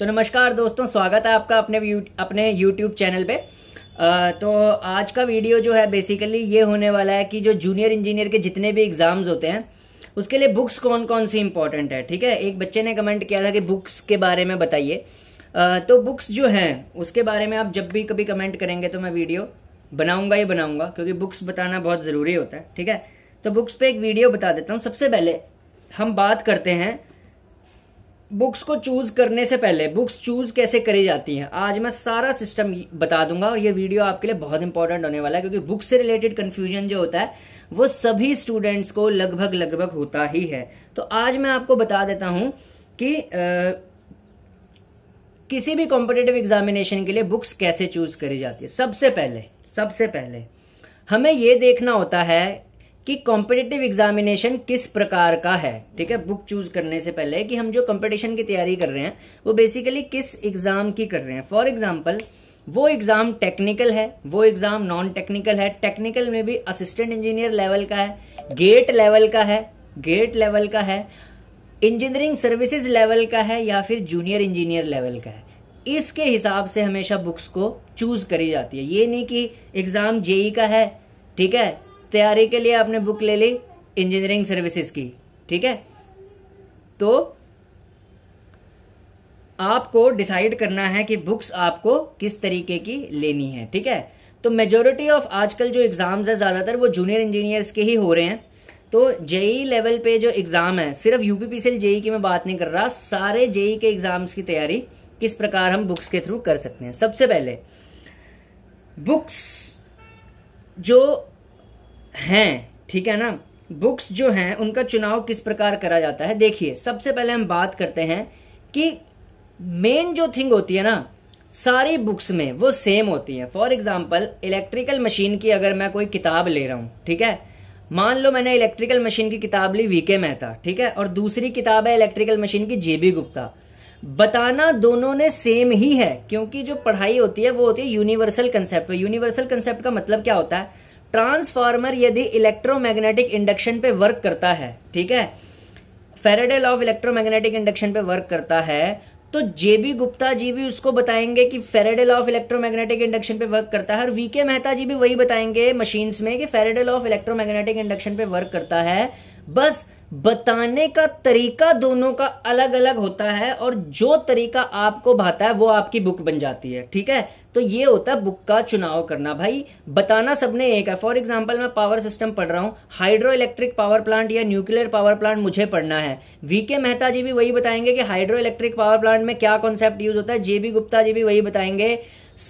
तो नमस्कार दोस्तों स्वागत है आपका अपने अपने यूट्यूब चैनल पे आ, तो आज का वीडियो जो है बेसिकली ये होने वाला है कि जो जूनियर इंजीनियर के जितने भी एग्जाम्स होते हैं उसके लिए बुक्स कौन कौन सी इंपॉर्टेंट है ठीक है एक बच्चे ने कमेंट किया था कि बुक्स के बारे में बताइए तो बुक्स जो हैं उसके बारे में आप जब भी कभी कमेंट करेंगे तो मैं वीडियो बनाऊंगा ही बनाऊंगा क्योंकि बुक्स बताना बहुत ज़रूरी होता है ठीक है तो बुक्स पे एक वीडियो बता देता हूँ सबसे पहले हम बात करते हैं बुक्स को चूज करने से पहले बुक्स चूज कैसे करी जाती हैं आज मैं सारा सिस्टम बता दूंगा और ये वीडियो आपके लिए बहुत इंपॉर्टेंट होने वाला है क्योंकि बुक से रिलेटेड कंफ्यूजन जो होता है वो सभी स्टूडेंट्स को लगभग लगभग होता ही है तो आज मैं आपको बता देता हूं कि आ, किसी भी कॉम्पिटेटिव एग्जामिनेशन के लिए बुक्स कैसे चूज करी जाती है सबसे पहले सबसे पहले हमें यह देखना होता है कि कॉम्पिटेटिव एग्जामिनेशन किस प्रकार का है ठीक है बुक चूज करने से पहले कि हम जो कंपटीशन की तैयारी कर रहे हैं वो बेसिकली किस एग्जाम की कर रहे हैं फॉर एग्जाम्पल वो एग्जाम टेक्निकल है वो एग्जाम नॉन टेक्निकल है टेक्निकल में भी असिस्टेंट इंजीनियर लेवल का है गेट लेवल का है गेट लेवल का है इंजीनियरिंग सर्विसेज लेवल का है या फिर जूनियर इंजीनियर लेवल का है इसके हिसाब से हमेशा बुक्स को चूज करी जाती है ये नहीं कि एग्जाम जेई का है ठीक है तैयारी के लिए आपने बुक ले ली इंजीनियरिंग सर्विसेज की ठीक है तो आपको डिसाइड करना है कि बुक्स आपको किस तरीके की लेनी है ठीक है तो मेजोरिटी ऑफ आजकल जो एग्जाम्स है ज्यादातर वो जूनियर इंजीनियर्स के ही हो रहे हैं तो जेई लेवल e पे जो एग्जाम है सिर्फ यूपीपीसीएल जेई e की मैं बात नहीं कर रहा सारे जेई e के एग्जाम्स की तैयारी किस प्रकार हम बुक्स के थ्रू कर सकते हैं सबसे पहले बुक्स जो हैं ठीक है ना बुक्स जो हैं उनका चुनाव किस प्रकार करा जाता है देखिए सबसे पहले हम बात करते हैं कि मेन जो थिंग होती है ना सारी बुक्स में वो सेम होती है फॉर एग्जाम्पल इलेक्ट्रिकल मशीन की अगर मैं कोई किताब ले रहा हूँ ठीक है मान लो मैंने इलेक्ट्रिकल मशीन की किताब ली वीके मेहता ठीक है और दूसरी किताब है इलेक्ट्रिकल मशीन की जेबी गुप्ता बताना दोनों ने सेम ही है क्योंकि जो पढ़ाई होती है वो होती है यूनिवर्सल कंसेप्ट यूनिवर्सल कंसेप्ट का मतलब क्या होता है ट्रांसफार्मर यदि इलेक्ट्रोमैग्नेटिक इंडक्शन पे वर्क करता है ठीक है Faraday law of electromagnetic induction पे वर्क करता है तो जेबी गुप्ता जी भी उसको बताएंगे कि Faraday law of electromagnetic induction पे वर्क करता है और वीके मेहता जी भी वही बताएंगे मशीन्स में कि Faraday law of electromagnetic induction पे वर्क करता है बस बताने का तरीका दोनों का अलग अलग होता है और जो तरीका आपको भाता है वो आपकी बुक बन जाती है ठीक है तो ये होता है बुक का चुनाव करना भाई बताना सबने एक है फॉर एग्जाम्पल मैं पावर सिस्टम पढ़ रहा हूं हाइड्रो इलेक्ट्रिक पावर प्लांट या न्यूक्लियर पावर प्लांट मुझे पढ़ना है वीके मेहता जी भी वही बताएंगे कि हाइड्रो इलेक्ट्रिक पावर प्लांट में क्या कॉन्सेप्ट यूज होता है जेबी गुप्ता जी भी वही बताएंगे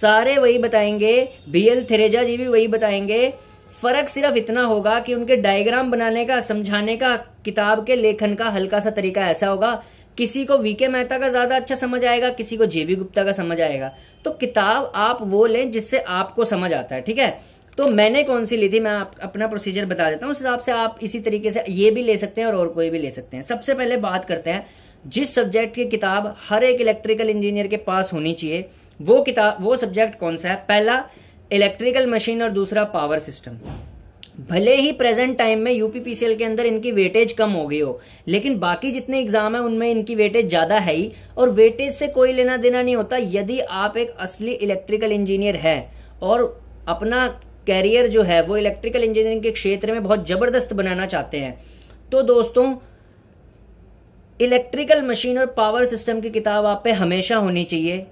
सारे वही बताएंगे बी एल थिरेजा जी भी वही बताएंगे फर्क सिर्फ इतना होगा कि उनके डायग्राम बनाने का समझाने का किताब के लेखन का हल्का सा तरीका ऐसा होगा किसी को वीके मेहता का ज्यादा अच्छा समझ आएगा किसी को जेबी गुप्ता का समझ आएगा तो किताब आप वो लें जिससे आपको समझ आता है ठीक है तो मैंने कौन सी ली थी मैं आप अपना प्रोसीजर बता देता हूं उस हिसाब से आप इसी तरीके से ये भी ले सकते हैं और, और कोई भी ले सकते हैं सबसे पहले बात करते हैं जिस सब्जेक्ट की किताब हर एक इलेक्ट्रिकल इंजीनियर के पास होनी चाहिए वो किताब वो सब्जेक्ट कौन सा है पहला इलेक्ट्रिकल मशीन और दूसरा पावर सिस्टम भले ही प्रेजेंट टाइम में यूपीपीसीएल के अंदर इनकी वेटेज कम हो गई हो लेकिन बाकी जितने एग्जाम है उनमें इनकी वेटेज ज्यादा है ही और वेटेज से कोई लेना देना नहीं होता यदि आप एक असली इलेक्ट्रिकल इंजीनियर है और अपना कैरियर जो है वो इलेक्ट्रिकल इंजीनियरिंग के क्षेत्र में बहुत जबरदस्त बनाना चाहते हैं तो दोस्तों इलेक्ट्रिकल मशीन और पावर सिस्टम की किताब आप पे हमेशा होनी चाहिए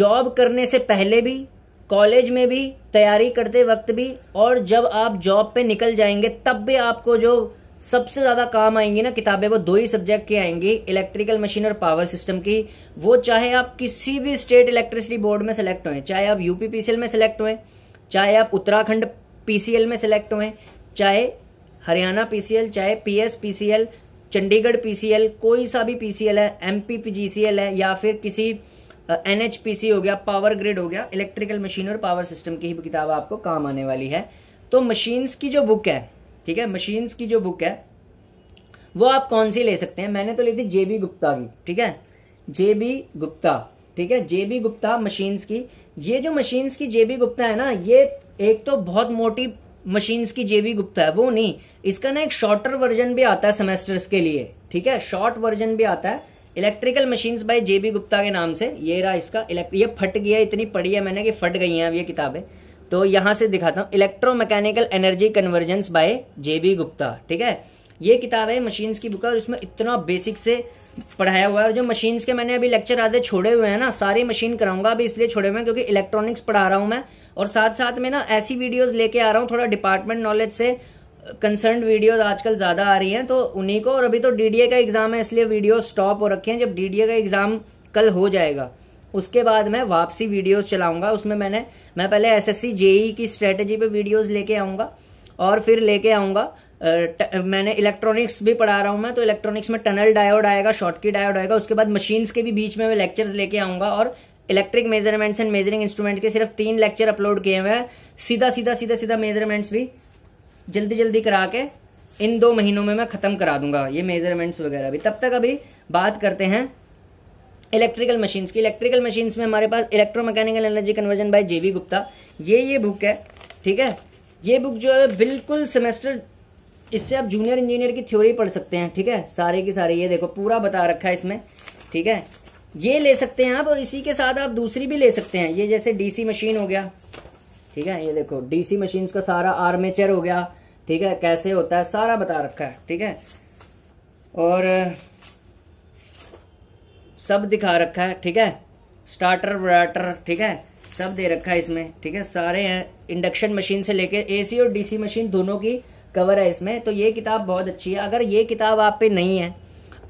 जॉब करने से पहले भी कॉलेज में भी तैयारी करते वक्त भी और जब आप जॉब पे निकल जाएंगे तब भी आपको जो सबसे ज्यादा काम आएंगी ना किताबें वो दो ही सब्जेक्ट की आएंगी इलेक्ट्रिकल मशीन और पावर सिस्टम की वो चाहे आप किसी भी स्टेट इलेक्ट्रिसिटी बोर्ड में सेलेक्ट हुए चाहे आप यूपी पीसीएल में सेलेक्ट हुए चाहे आप उत्तराखंड पीसीएल में सेलेक्ट हुए चाहे हरियाणा पीसीएल चाहे पीएस पीसीएल चंडीगढ़ पीसीएल कोई सा भी पीसीएल है एमपी पीजीसीएल है या फिर किसी एनएचपीसी हो गया पावर ग्रिड हो गया इलेक्ट्रिकल मशीन और पावर सिस्टम की ही किताब आपको काम आने वाली है तो मशीन्स की जो बुक है ठीक है मशीन्स की जो बुक है वो आप कौन सी ले सकते हैं मैंने तो ली थी जेबी गुप्ता की ठीक है जेबी गुप्ता ठीक है जेबी गुप्ता मशीन्स की ये जो मशीन्स की जेबी गुप्ता है ना ये एक तो बहुत मोटी मशीन्स की जेबी गुप्ता है वो नहीं इसका ना एक शॉर्टर वर्जन भी आता है सेमेस्टर्स के लिए ठीक है शॉर्ट वर्जन भी आता है electrical machines by JB Gupta के नाम से ये रहा इसका ये फट गया इतनी पड़ी है मैंने कि फट गई हैं अब ये किताबें तो यहाँ से दिखाता हूँ mechanical energy convergence by JB Gupta ठीक है ये किताब है मशीन्स की बुक है और इसमें इतना बेसिक से पढ़ाया हुआ है और जो मशीन्स के मैंने अभी लेक्चर आधे छोड़े हुए हैं ना सारी मशीन कराऊंगा अभी इसलिए छोड़े हुए हैं क्योंकि इलेक्ट्रॉनिक्स पढ़ा रहा हूँ मैं और साथ साथ में ना ऐसी वीडियोस लेके आ रहा हूँ थोड़ा डिपार्टमेंट नॉलेज से कंसर्न वीडियोज आजकल ज़्यादा आ रही हैं तो उन्हीं को और अभी तो डीडीए का एग्ज़ाम है इसलिए वीडियो स्टॉप हो रखे हैं जब डीडीए का एग्ज़ाम कल हो जाएगा उसके बाद मैं वापसी वीडियोस चलाऊंगा उसमें मैंने मैं पहले एसएससी जेई e की स्ट्रेटजी पे वीडियोस लेके आऊंगा और फिर लेके आऊंगा मैंने इलेक्ट्रॉनिक्स भी पढ़ा रहा हूं मैं तो इलेक्ट्रॉनिक्स में टनल डायोड आएगा शॉर्टकी डायोड आएगा उसके बाद मशीन्स के भी बीच में मैं लेक्चर्स लेके आऊंगा और electric measurements and measuring instrument के सिर्फ तीन लेक्चर अपलोड किए हुए हैं सीधा सीधा सीधा सीधा मेजरमेंट्स भी जल्दी जल्दी करा के इन दो महीनों में मैं ख़त्म करा दूंगा ये मेजरमेंट्स वगैरह भी तब तक अभी बात करते हैं इलेक्ट्रिकल मशीन्स की इलेक्ट्रिकल मशीन्स में हमारे पास electromechanical energy conversion by JV Gupta ये ये बुक है ठीक है ये बुक जो है बिल्कुल सेमेस्टर इससे आप जूनियर इंजीनियर की थ्योरी पढ़ सकते हैं ठीक है सारे की सारे ये देखो पूरा बता रखा है इसमें ठीक है ये ले सकते हैं आप और इसी के साथ आप दूसरी भी ले सकते हैं ये जैसे डीसी मशीन हो गया ठीक है ये देखो डीसी मशीन का सारा आर्मेचर हो गया ठीक है कैसे होता है सारा बता रखा है ठीक है और सब दिखा रखा है ठीक है स्टार्टर वाटर ठीक है सब दे रखा है इसमें ठीक है सारे हैं इंडक्शन मशीन से लेके एसी और डीसी मशीन दोनों की कवर है इसमें तो ये किताब बहुत अच्छी है अगर ये किताब आप पे नहीं है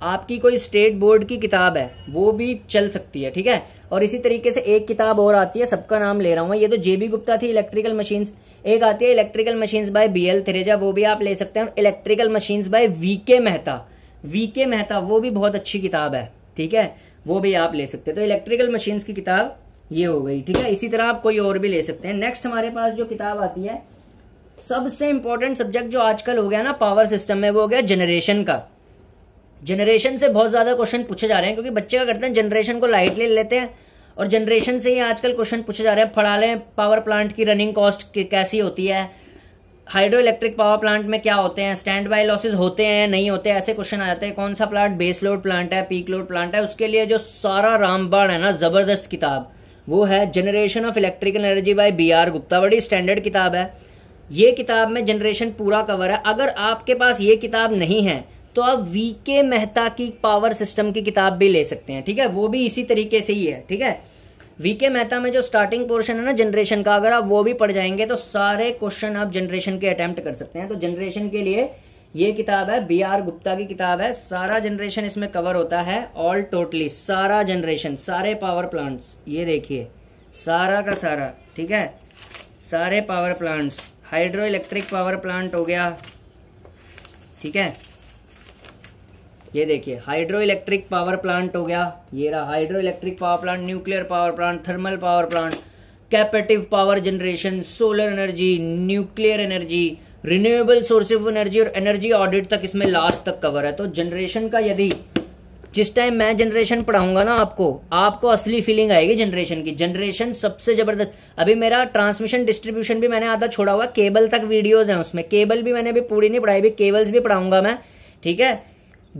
आपकी कोई स्टेट बोर्ड की किताब है वो भी चल सकती है ठीक है और इसी तरीके से एक किताब और आती है सबका नाम ले रहा हूँ ये तो जेबी गुप्ता थी इलेक्ट्रिकल मशीन एक आती है electrical machine by B L Theraja वो भी आप ले सकते हैं इलेक्ट्रिकल मशीन्स बाय वी के मेहता वी के मेहता वो भी बहुत अच्छी किताब है ठीक है वो भी आप ले सकते हैं तो इलेक्ट्रिकल मशीन की किताब ये हो गई ठीक है इसी तरह आप कोई और भी ले सकते हैं नेक्स्ट हमारे पास जो किताब आती है सबसे इंपॉर्टेंट सब्जेक्ट जो आजकल हो गया ना पावर सिस्टम में वो हो गया जनरेशन का जनरेशन से बहुत ज़्यादा क्वेश्चन पूछे जा रहे हैं क्योंकि बच्चे का करते हैं जनरेशन को लाइट ले लेते हैं और जनरेशन से ही आजकल क्वेश्चन पूछे जा रहे हैं फड़ा लें पावर प्लांट की रनिंग कॉस्ट कैसी होती है हाइड्रो इलेक्ट्रिक पावर प्लांट में क्या होते हैं स्टैंड बाय लॉसेज होते हैं नहीं होते हैं ऐसे क्वेश्चन आ जाते हैं कौन सा प्लांट बेस लोड प्लांट है पीक लोड प्लांट है उसके लिए जो सारा रामबाण है ना जबरदस्त किताब वो है generation of electrical energy by B R Gupta बड़ी स्टैंडर्ड किताब है ये किताब में जनरेशन पूरा कवर है अगर आपके पास ये किताब नहीं है तो आप वी के मेहता की पावर सिस्टम की किताब भी ले सकते हैं ठीक है वो भी इसी तरीके से ही है ठीक है वी के मेहता में जो स्टार्टिंग पोर्शन है ना जनरेशन का अगर आप वो भी पढ़ जाएंगे तो सारे क्वेश्चन आप जनरेशन के अटेम्प्ट कर सकते हैं तो जनरेशन के लिए ये किताब है बी आर गुप्ता की किताब है सारा जनरेशन इसमें कवर होता है ऑल टोटली सारा जनरेशन सारे पावर प्लांट्स ये देखिए सारा का सारा ठीक है सारे power plants hydro electric power plant हो गया ठीक है ये देखिए हाइड्रो इलेक्ट्रिक पावर प्लांट हो गया ये रहा hydro electric power plant nuclear power plant thermal power plant captive power generation solar energy nuclear energy renewable source of energy और एनर्जी ऑडिट तक इसमें लास्ट तक कवर है तो जनरेशन का यदि जिस टाइम मैं जनरेशन पढ़ाऊंगा ना आपको आपको असली फीलिंग आएगी जनरेशन की जनरेशन सबसे जबरदस्त अभी मेरा ट्रांसमिशन डिस्ट्रीब्यूशन भी मैंने आधा छोड़ा हुआ केबल तक वीडियोज हैं उसमें केबल भी मैंने अभी पूरी नहीं पढ़ाई अभी केबल्स भी पढ़ाऊंगा मैं ठीक है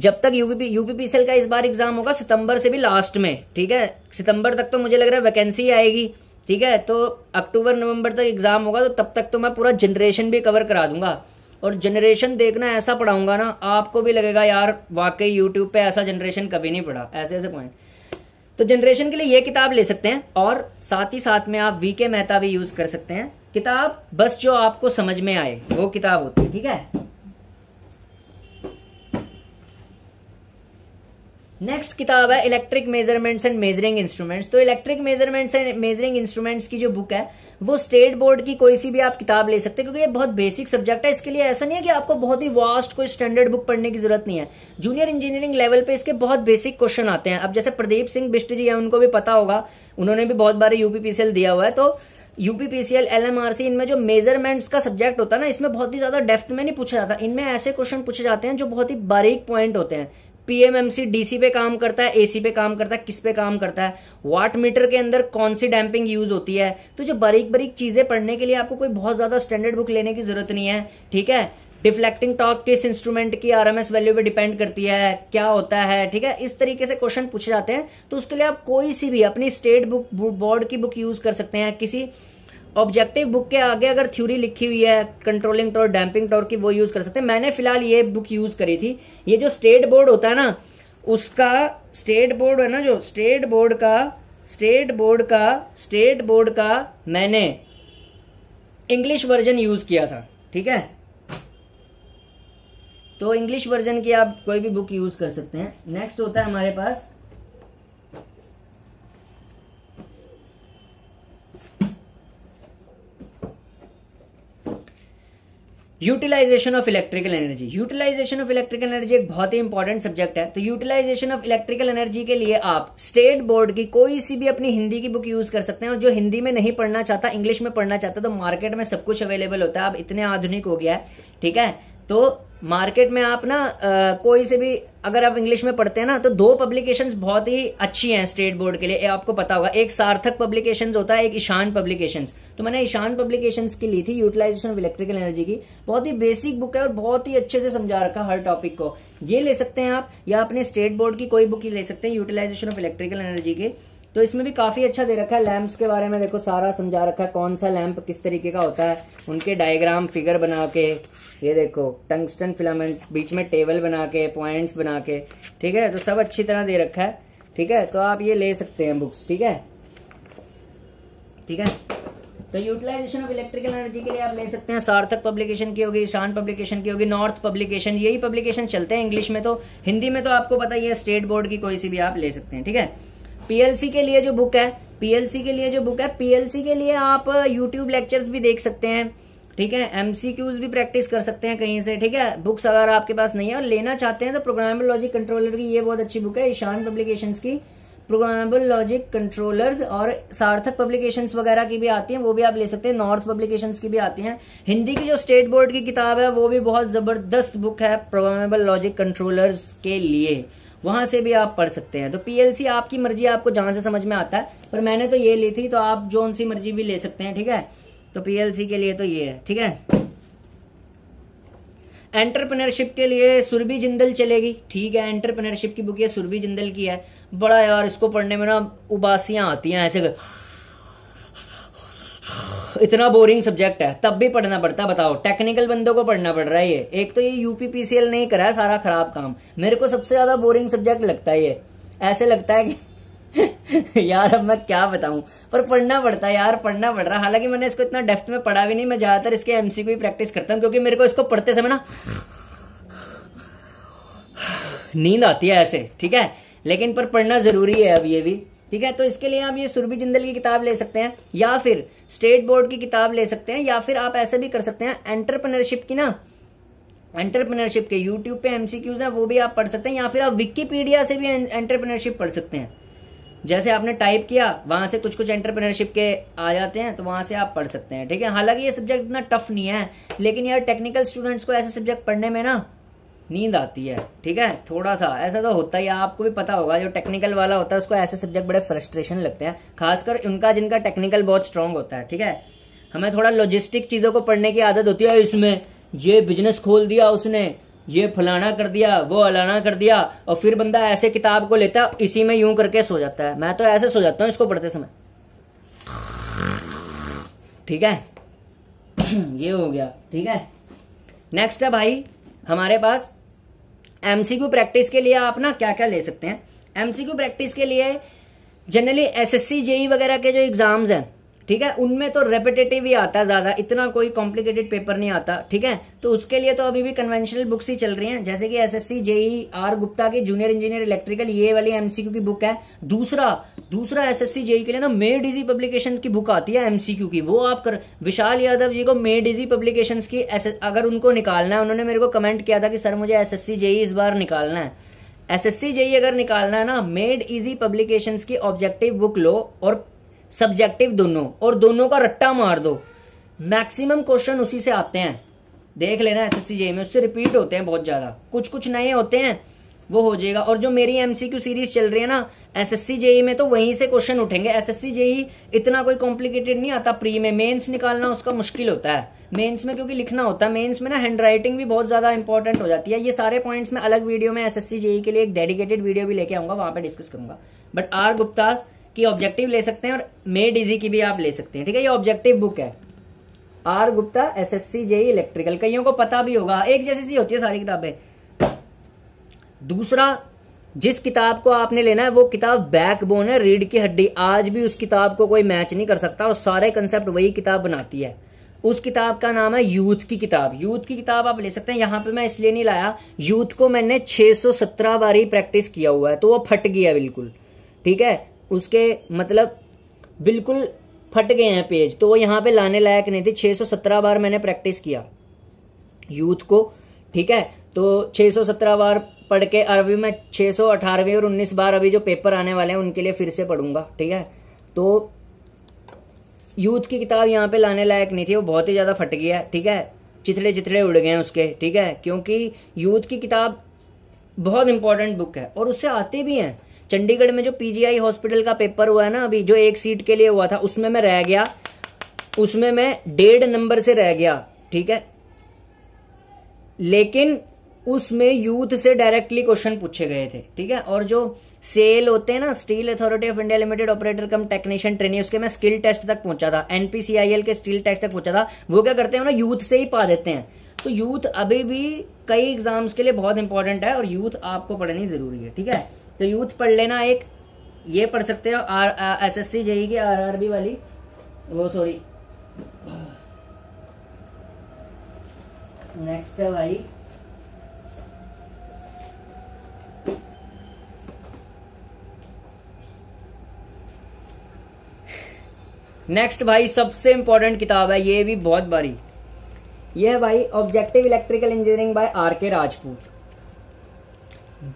जब तक यूपीपी यूपीपीसीएल का इस बार एग्जाम होगा सितंबर से भी लास्ट में ठीक है सितंबर तक तो मुझे लग रहा है वैकेंसी आएगी ठीक है तो अक्टूबर नवंबर तक एग्जाम होगा तो तब तक तो मैं पूरा जनरेशन भी कवर करा दूंगा और जनरेशन देखना ऐसा पढ़ाऊंगा ना आपको भी लगेगा यार वाकई यूट्यूब पे ऐसा जनरेशन कभी नहीं पढ़ा ऐसे ऐसे पॉइंट तो जनरेशन के लिए ये किताब ले सकते हैं और साथ ही साथ में आप वीके मेहता भी यूज कर सकते हैं किताब बस जो आपको समझ में आए वो किताब होती है ठीक है नेक्स्ट किताब है electric measurements and measuring instruments तो electric measurements and measuring instruments की जो बुक है वो स्टेट बोर्ड की कोई सी भी आप किताब ले सकते हैं क्योंकि ये बहुत बेसिक सब्जेक्ट है इसके लिए ऐसा नहीं है कि आपको बहुत ही वास्ट कोई स्टैंडर्ड बुक पढ़ने की जरूरत नहीं है जूनियर इंजीनियरिंग लेवल पे इसके बहुत बेसिक क्वेश्चन आते हैं अब जैसे प्रदीप सिंह बिष्ट जी है उनको भी पता होगा उन्होंने भी बहुत बार यूपीपीसीएल दिया हुआ है तो यूपीपीसीएल एलएमआरसी इनमें जो मेजरमेंट्स का सब्जेक्ट होता है ना इसमें बहुत ही ज्यादा डेफ्थ में नहीं पूछा जाता इनमें ऐसे क्वेश्चन पूछे जाते हैं जो बहुत ही बारीक पॉइंट होते हैं पीएमएमसी डीसी पे काम करता है एसी पे काम करता है किस पे काम करता है वाट मीटर के अंदर कौन सी डैम्पिंग यूज होती है तो जो बारीक बारीक चीजें पढ़ने के लिए आपको कोई बहुत ज्यादा स्टैंडर्ड बुक लेने की जरूरत नहीं है ठीक है डिफ्लेक्टिंग टॉक किस इंस्ट्रूमेंट की आरएमएस वैल्यू पे डिपेंड करती है क्या होता है ठीक है इस तरीके से क्वेश्चन पूछे जाते हैं तो उसके लिए आप कोई सी भी अपनी स्टेट बुक बोर्ड की बुक यूज कर सकते हैं किसी ऑब्जेक्टिव बुक के आगे अगर थ्योरी लिखी हुई है कंट्रोलिंग टॉर डैम्पिंग टॉर की वो यूज कर सकते हैं मैंने फिलहाल ये बुक यूज करी थी ये जो स्टेट बोर्ड होता है ना उसका स्टेट बोर्ड है ना जो स्टेट बोर्ड का स्टेट बोर्ड का स्टेट बोर्ड का मैंने इंग्लिश वर्जन यूज किया था ठीक है तो इंग्लिश वर्जन की आप कोई भी बुक यूज कर सकते हैं नेक्स्ट होता है हमारे पास utilization of electrical energy utilization of electrical energy एक बहुत ही इंपॉर्टेंट सब्जेक्ट है तो यूटिलाइजेशन ऑफ इलेक्ट्रिकल एनर्जी के लिए आप स्टेट बोर्ड की कोई सी भी अपनी हिंदी की बुक यूज कर सकते हैं और जो हिंदी में नहीं पढ़ना चाहता इंग्लिश में पढ़ना चाहता तो मार्केट में सब कुछ अवेलेबल होता है अब इतने आधुनिक हो गया है ठीक है तो मार्केट में आप ना कोई से भी अगर आप इंग्लिश में पढ़ते हैं ना तो दो पब्लिकेशंस बहुत ही अच्छी हैं स्टेट बोर्ड के लिए आपको पता होगा एक सार्थक पब्लिकेशंस होता है एक ईशान पब्लिकेशंस तो मैंने ईशान पब्लिकेशंस की ली थी यूटिलाइजेशन ऑफ इलेक्ट्रिकल एनर्जी की बहुत ही बेसिक बुक है और बहुत ही अच्छे से समझा रखा हर टॉपिक को ये ले सकते हैं आप या अपने स्टेट बोर्ड की कोई बुक ही ले सकते हैं यूटिलाइजेशन ऑफ इलेक्ट्रिकल एनर्जी के तो इसमें भी काफी अच्छा दे रखा है लैम्प्स के बारे में देखो सारा समझा रखा है कौन सा लैम्प किस तरीके का होता है उनके डायग्राम फिगर बना के ये देखो टंगस्टन फिलामेंट बीच में टेबल बना के पॉइंट्स बना के ठीक है तो सब अच्छी तरह दे रखा है ठीक है तो आप ये ले सकते हैं बुक्स ठीक है ठीक है तो यूटिलाइजेशन ऑफ इलेक्ट्रिकल एनर्जी के लिए आप ले सकते हैं सार्थक पब्लिकेशन की होगी ईशान पब्लिकेशन की होगी नॉर्थ पब्लिकेशन यही पब्लिकेशन चलते हैं इंग्लिश में तो हिंदी में तो आपको पता ही है स्टेट बोर्ड की कोई सी भी आप ले सकते हैं ठीक है पीएलसी के लिए जो बुक है पीएलसी के लिए जो बुक है पीएलसी के लिए आप यूट्यूब लेक्चर्स भी देख सकते हैं ठीक है एमसीक्यूज भी प्रैक्टिस कर सकते हैं कहीं से ठीक है बुक्स अगर आपके पास नहीं है और लेना चाहते हैं तो प्रोग्रामेबल लॉजिक कंट्रोलर की ये बहुत अच्छी बुक है ईशान पब्लिकेशन की प्रोग्रामेबल लॉजिक कंट्रोलर्स और सार्थक पब्लिकेशंस वगैरह की भी आती हैं वो भी आप ले सकते हैं नॉर्थ पब्लिकेशंस की भी आती हैं हिंदी की जो स्टेट बोर्ड की किताब है वो भी बहुत जबरदस्त बुक है प्रोग्रामेबल लॉजिक कंट्रोलर्स के लिए वहां से भी आप पढ़ सकते हैं तो पीएलसी आपकी मर्जी आपको जहां से समझ में आता है पर मैंने तो ये ली थी तो आप जो सी मर्जी भी ले सकते हैं ठीक है तो पीएलसी के लिए तो ये है ठीक है एंटरप्रेनरशिप के लिए सुरभि जिंदल चलेगी ठीक है एंटरप्रेनरशिप की बुक ये सुरभि जिंदल की है बड़ा यार इसको पढ़ने में ना उबासियां आती हैं ऐसे कर... इतना बोरिंग सब्जेक्ट है तब भी पढ़ना पड़ता है बताओ टेक्निकल बंदों को पढ़ना पड़ रहा है ये एक तो ये यूपीपीसीएल नहीं करा है सारा खराब काम मेरे को सबसे ज्यादा बोरिंग सब्जेक्ट लगता है ये ऐसे लगता है कि यार अब मैं क्या बताऊं पर पढ़ना पड़ता है यार पढ़ना पड़ रहा हालांकि मैंने इसको इतना डेफ्ट में पढ़ा भी नहीं मैं ज्यादातर इसके एमसीक्यू ही प्रैक्टिस करता हूं क्योंकि मेरे को इसको पढ़ते समय ना नींद आती है ऐसे ठीक है लेकिन पर पढ़ना जरूरी है अब ये भी ठीक है तो इसके लिए आप ये सुरभि जिंदल की किताब ले सकते हैं या फिर स्टेट बोर्ड की किताब ले सकते हैं या फिर आप ऐसे भी कर सकते हैं एंटरप्रेनरशिप की ना एंटरप्रेनरशिप के यूट्यूब पे एमसीक्यूज हैं वो भी आप पढ़ सकते हैं या फिर आप विकीपीडिया से भी एंटरप्रेनरशिप पढ़ सकते हैं जैसे आपने टाइप किया वहां से कुछ कुछ एंटरप्रेनरशिप के आ जाते हैं तो वहां से आप पढ़ सकते हैं ठीक है हालांकि ये सब्जेक्ट इतना टफ नहीं है लेकिन यार टेक्निकल स्टूडेंट्स को ऐसे सब्जेक्ट पढ़ने में ना नींद आती है ठीक है थोड़ा सा ऐसा तो होता ही आपको भी पता होगा जो टेक्निकल वाला होता है उसको ऐसे सब्जेक्ट बड़े फ्रस्ट्रेशन लगते हैं खासकर उनका जिनका टेक्निकल बहुत स्ट्रांग होता है ठीक है हमें थोड़ा लॉजिस्टिक चीजों को पढ़ने की आदत होती है इसमें ये बिजनेस खोल दिया उसने ये फलाना कर दिया वो अलाना कर दिया और फिर बंदा ऐसे किताब को लेता है इसी में यूं करके सो जाता है मैं तो ऐसे सो जाता हूँ इसको पढ़ते समय ठीक है ये हो गया ठीक है नेक्स्ट है भाई हमारे पास एमसीक्यू प्रैक्टिस के लिए आप ना क्या क्या ले सकते हैं एमसीक्यू प्रैक्टिस के लिए जनरली एसएससी जेई वगैरह के जो एग्जाम्स हैं ठीक है उनमें तो रेपिटेटिव ही आता है ज्यादा इतना कोई कॉम्प्लिकेटेड पेपर नहीं आता ठीक है तो उसके लिए तो अभी भी कन्वेंशनल बुक्स ही चल रही हैं जैसे कि एसएससी जेई आर गुप्ता की जूनियर इंजीनियर इलेक्ट्रिकल ये वाली एमसीक्यू की बुक है दूसरा दूसरा एसएससी जेई e के लिए ना मे डिजी पब्लिकेशन की बुक आती है एमसीक्यू की वो आप कर विशाल यादव जी को मे डिजी पब्लिकेशन की अगर उनको निकालना है उन्होंने मेरे को कमेंट किया था कि सर मुझे एस जेई e इस बार निकालना है एसएससी जेई e अगर निकालना है ना मेड इजी पब्लिकेशंस की ऑब्जेक्टिव बुक लो और सब्जेक्टिव दोनों और दोनों का रट्टा मार दो मैक्सिमम क्वेश्चन उसी से आते हैं देख लेना एस एस में उससे रिपीट होते हैं बहुत ज्यादा कुछ कुछ नए होते हैं वो हो जाएगा और जो मेरी एमसीक्यू सीरीज चल रही है ना एस जेई में तो वहीं से क्वेश्चन उठेंगे एस जेई इतना कोई कॉम्प्लिकेटेड नहीं आता प्री में मेंस निकालना उसका मुश्किल होता है मेंस में क्योंकि लिखना होता है मेंस में ना हैंड राइटिंग भी बहुत ज्यादा इंपॉर्टेंट हो जाती है ये सारे पॉइंट्स में अलग वीडियो में एस जेई के लिए एक डेडिकेटेड वीडियो भी लेके आऊंगा वहां पर डिस्कस करूंगा बट आर गुप्ता की ऑब्जेक्टिव ले सकते हैं और मे डीजी की भी आप ले सकते हैं ठीक है ये ऑब्जेक्टिव बुक है R Gupta S S C JE electrical कईयों को पता भी होगा एक जैसी सी होती है सारी किताबें दूसरा जिस किताब को आपने लेना है वो किताब बैकबोन है रीढ़ की हड्डी आज भी उस किताब को कोई मैच नहीं कर सकता और सारे कंसेप्ट वही किताब बनाती है उस किताब का नाम है यूथ की किताब यूथ की किताब आप ले सकते हैं यहां पे मैं इसलिए नहीं लाया यूथ को मैंने 617 बार ही प्रैक्टिस किया हुआ है तो वो फट गया बिल्कुल ठीक है उसके मतलब बिल्कुल फट गए हैं पेज तो वो यहाँ पे लाने लायक नहीं थे 617 बार मैंने प्रैक्टिस किया यूथ को ठीक है तो 617 बार पढ़ के अभी मैं 618वें और 19 बार अभी जो पेपर आने वाले हैं उनके लिए फिर से पढ़ूंगा ठीक है तो यूथ की किताब यहाँ पे लाने लायक नहीं थी वो बहुत ही ज़्यादा फट गया ठीक है चिथड़े चिथड़े उड़ गए हैं उसके ठीक है क्योंकि यूथ की किताब बहुत इंपॉर्टेंट बुक है और उससे आते भी हैं चंडीगढ़ में जो पीजीआई हॉस्पिटल का पेपर हुआ है ना अभी जो एक सीट के लिए हुआ था उसमें मैं रह गया उसमें मैं डेढ़ नंबर से रह गया ठीक है लेकिन उसमें यूथ से डायरेक्टली क्वेश्चन पूछे गए थे ठीक है और जो सेल होते हैं ना steel authority of India limited operator cum technician training उसके मैं स्किल टेस्ट तक पहुंचा था एनपीसीआईएल के स्टील टेस्ट तक पहुंचा था वो क्या करते हैं ना यूथ से ही पा देते हैं तो यूथ अभी भी कई एग्जाम्स के लिए बहुत इंपॉर्टेंट है और यूथ आपको पढ़नी जरूरी है ठीक है तो यूथ पढ़ लेना एक ये पढ़ सकते हो आर एस एस सी जाएगी आर आर बी वाली वो सॉरी नेक्स्ट है भाई नेक्स्ट भाई सबसे इंपॉर्टेंट किताब है ये भी बहुत बारी यह है भाई objective electrical engineering by R K Rajput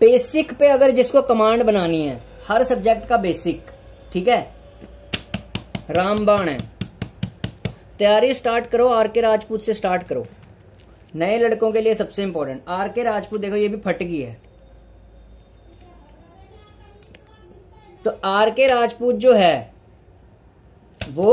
basic पे अगर जिसको कमांड बनानी है हर सब्जेक्ट का बेसिक ठीक है रामबाण है तैयारी स्टार्ट करो आर के राजपूत से स्टार्ट करो नए लड़कों के लिए सबसे इंपॉर्टेंट आर के राजपूत देखो ये भी गई है तो आर के राजपूत जो है वो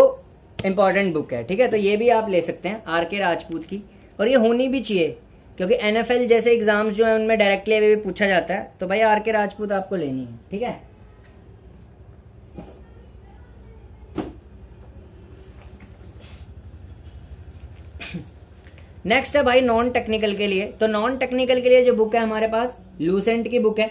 इंपॉर्टेंट बुक है ठीक है तो ये भी आप ले सकते हैं आर के राजपूत की और ये होनी भी चाहिए क्योंकि एन जैसे एग्जाम्स जो है उनमें डायरेक्टली अभी भी पूछा जाता है तो भाई आर के राजपूत आपको लेनी है ठीक है नेक्स्ट है भाई नॉन टेक्निकल के लिए तो नॉन टेक्निकल के लिए जो बुक है हमारे पास लूसेंट की बुक है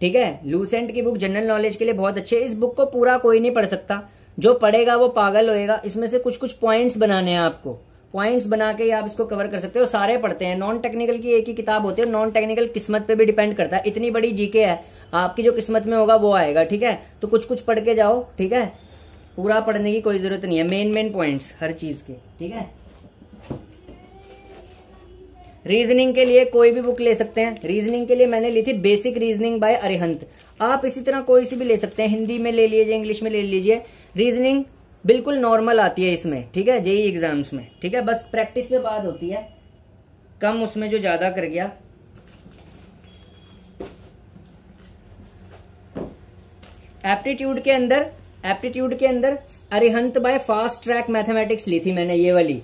ठीक है लूसेंट की बुक जनरल नॉलेज के लिए बहुत अच्छी है इस बुक को पूरा कोई नहीं पढ़ सकता जो पढ़ेगा वो पागल होएगा इसमें से कुछ कुछ पॉइंट्स बनाने हैं आपको पॉइंट्स बना के आप इसको कवर कर सकते हो सारे पढ़ते हैं नॉन टेक्निकल की एक ही किताब होती है नॉन टेक्निकल किस्मत पे भी डिपेंड करता है इतनी बड़ी जीके है आपकी जो किस्मत में होगा वो आएगा ठीक है तो कुछ कुछ पढ़ के जाओ ठीक है पूरा पढ़ने की कोई जरूरत नहीं है मेन मेन पॉइंट्स हर चीज के ठीक है रीजनिंग के लिए कोई भी बुक ले सकते हैं रीजनिंग के लिए मैंने ली थी बेसिक रीजनिंग बाय अरिहंत आप इसी तरह कोई सी भी ले सकते हैं हिंदी में ले लीजिए इंग्लिश में ले लीजिए रीजनिंग बिल्कुल नॉर्मल आती है इसमें ठीक है जेई एग्जाम्स में ठीक है बस प्रैक्टिस में बात होती है कम उसमें जो ज्यादा कर गया एप्टीट्यूड के अंदर एप्टीट्यूड के अंदर Arihant by fast track mathematics ली थी मैंने ये वाली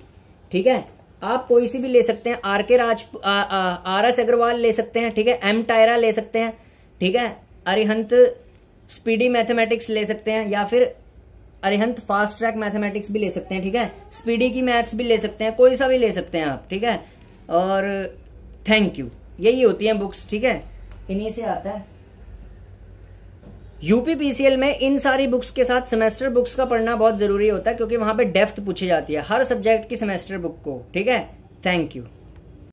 ठीक है आप कोई सी भी ले सकते हैं आर के राज आर एस अग्रवाल ले सकते हैं ठीक है एम टायरा ले सकते हैं ठीक है अरिहंत स्पीडी मैथमेटिक्स ले सकते हैं या फिर अरिहंत फास्ट ट्रैक मैथमेटिक्स भी ले सकते हैं ठीक है स्पीडी की मैथ्स भी ले सकते हैं कोई सा भी ले सकते हैं आप ठीक है और थैंक यू यही होती हैं बुक्स ठीक है इन्हीं से आता है यूपी पीसीएल में इन सारी बुक्स के साथ सेमेस्टर बुक्स का पढ़ना बहुत जरूरी होता है क्योंकि वहां पे डेफ्थ पूछी जाती है हर सब्जेक्ट की सेमेस्टर बुक को ठीक है थैंक यू